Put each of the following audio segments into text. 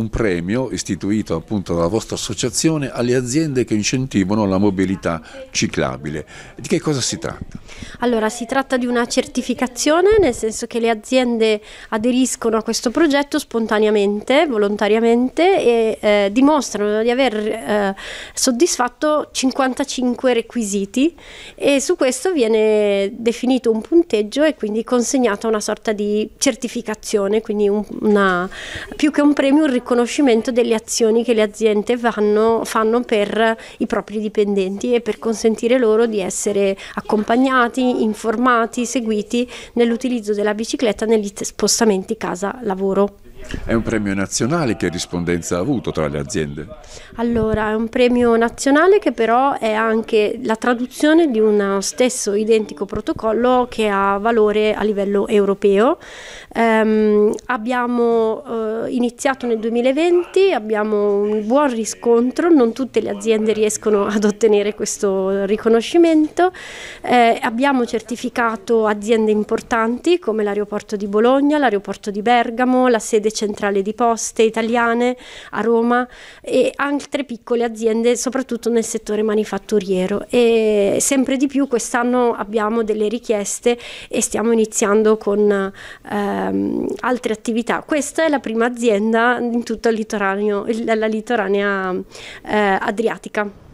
un premio istituito appunto dalla vostra associazione alle aziende che incentivano la mobilità ciclabile. Di che cosa si tratta? Allora, si tratta di una certificazione, nel senso che le aziende aderiscono a questo progetto spontaneamente, volontariamente e eh, dimostrano di aver eh, soddisfatto 55 requisiti e su questo viene definito un punteggio e quindi consegnata una sorta di certificazione, quindi un, una, più che un premio, un riconoscimento conoscimento delle azioni che le aziende vanno, fanno per i propri dipendenti e per consentire loro di essere accompagnati, informati, seguiti nell'utilizzo della bicicletta negli spostamenti casa-lavoro. È un premio nazionale, che rispondenza ha avuto tra le aziende? Allora, è un premio nazionale che però è anche la traduzione di uno stesso identico protocollo che ha valore a livello europeo. Ehm, abbiamo eh, iniziato nel 2020, abbiamo un buon riscontro, non tutte le aziende riescono ad ottenere questo riconoscimento. Eh, abbiamo certificato aziende importanti come l'aeroporto di Bologna, l'aeroporto di Bergamo, la sede grande centrale di poste italiane a Roma e altre piccole aziende soprattutto nel settore manifatturiero e sempre di più quest'anno abbiamo delle richieste e stiamo iniziando con ehm, altre attività. Questa è la prima azienda in tutto il litoraneo, la litoranea eh, adriatica.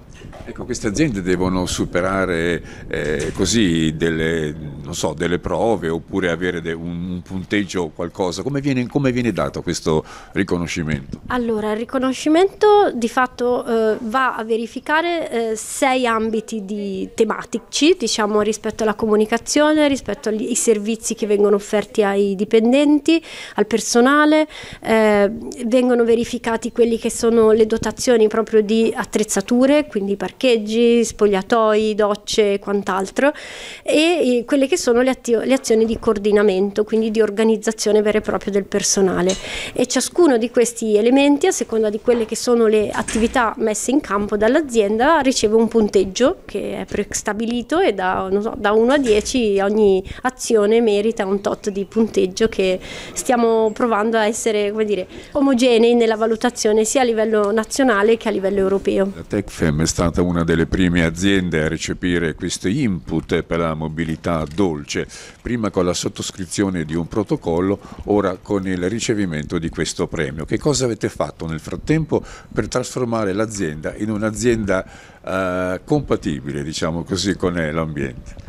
Ecco, queste aziende devono superare eh, così delle, so, delle, prove oppure avere de, un, un, punteggio o qualcosa. Come viene, come viene, dato questo riconoscimento? Allora, il riconoscimento di fatto eh, va a verificare eh, sei ambiti di, tematici, diciamo, rispetto alla comunicazione, rispetto ai servizi che vengono offerti ai dipendenti, al personale, eh, vengono verificati quelli che sono le dotazioni proprio di attrezzature, quindi quindi parcheggi, spogliatoi, docce e quant'altro, e quelle che sono le, le azioni di coordinamento, quindi di organizzazione vera e propria del personale. E ciascuno di questi elementi, a seconda di quelle che sono le attività messe in campo dall'azienda, riceve un punteggio che è prestabilito e da, so, da 1 a 10 ogni azione merita un tot di punteggio che stiamo provando a essere dire, omogenei nella valutazione sia a livello nazionale che a livello europeo. La Tech Fem è stata una delle prime aziende a recepire questi input per la mobilità dolce, prima con la sottoscrizione di un protocollo, ora con il ricevimento di questo premio. Che cosa avete fatto nel frattempo per trasformare l'azienda in un'azienda eh, compatibile, diciamo così, con l'ambiente?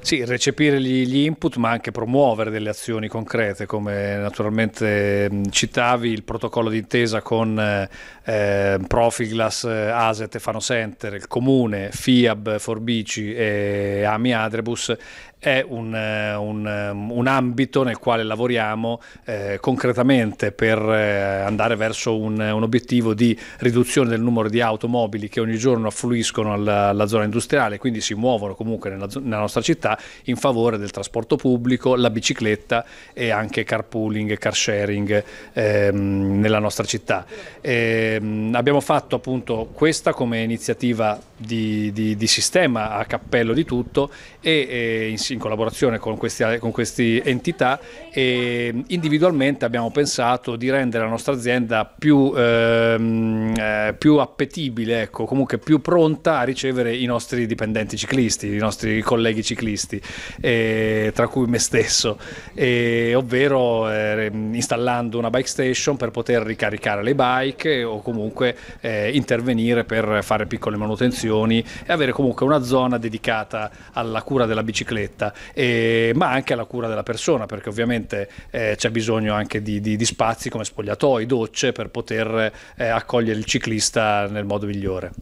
Sì, recepire gli, input ma anche promuovere delle azioni concrete come naturalmente citavi il protocollo d'intesa con eh, Ehm, eh, Profilglass, Aset, Fano Center, il Comune, FIAB, Forbici e Ami Adrebus è un, eh, un, ehm, un, ambito nel quale lavoriamo eh, concretamente per eh, andare verso un, un, obiettivo di riduzione del numero di automobili che ogni giorno affluiscono alla, alla zona industriale, quindi si muovono comunque nella, nella, nostra città in favore del trasporto pubblico, la bicicletta e anche carpooling, car sharing ehm, nella nostra città. E, ehm, ehm, abbiamo fatto appunto questa come iniziativa di, di, di sistema a cappello di tutto e, e in, in, collaborazione con queste, con queste entità individualmente abbiamo pensato di rendere la nostra azienda più, ehm, eh, più appetibile, ecco, comunque più pronta a ricevere i nostri dipendenti ciclisti, i nostri colleghi ciclisti, eh, tra cui me stesso, eh, ovvero installando una bike station per poter ricaricare le bike o comunque eh, intervenire per fare piccole manutenzioni e avere comunque una zona dedicata alla cura della bicicletta, e, ma anche alla cura della persona, perché ovviamente eh, c'è bisogno anche di, di, di, spazi come spogliatoi, docce per poter eh, accogliere il ciclista nel modo migliore.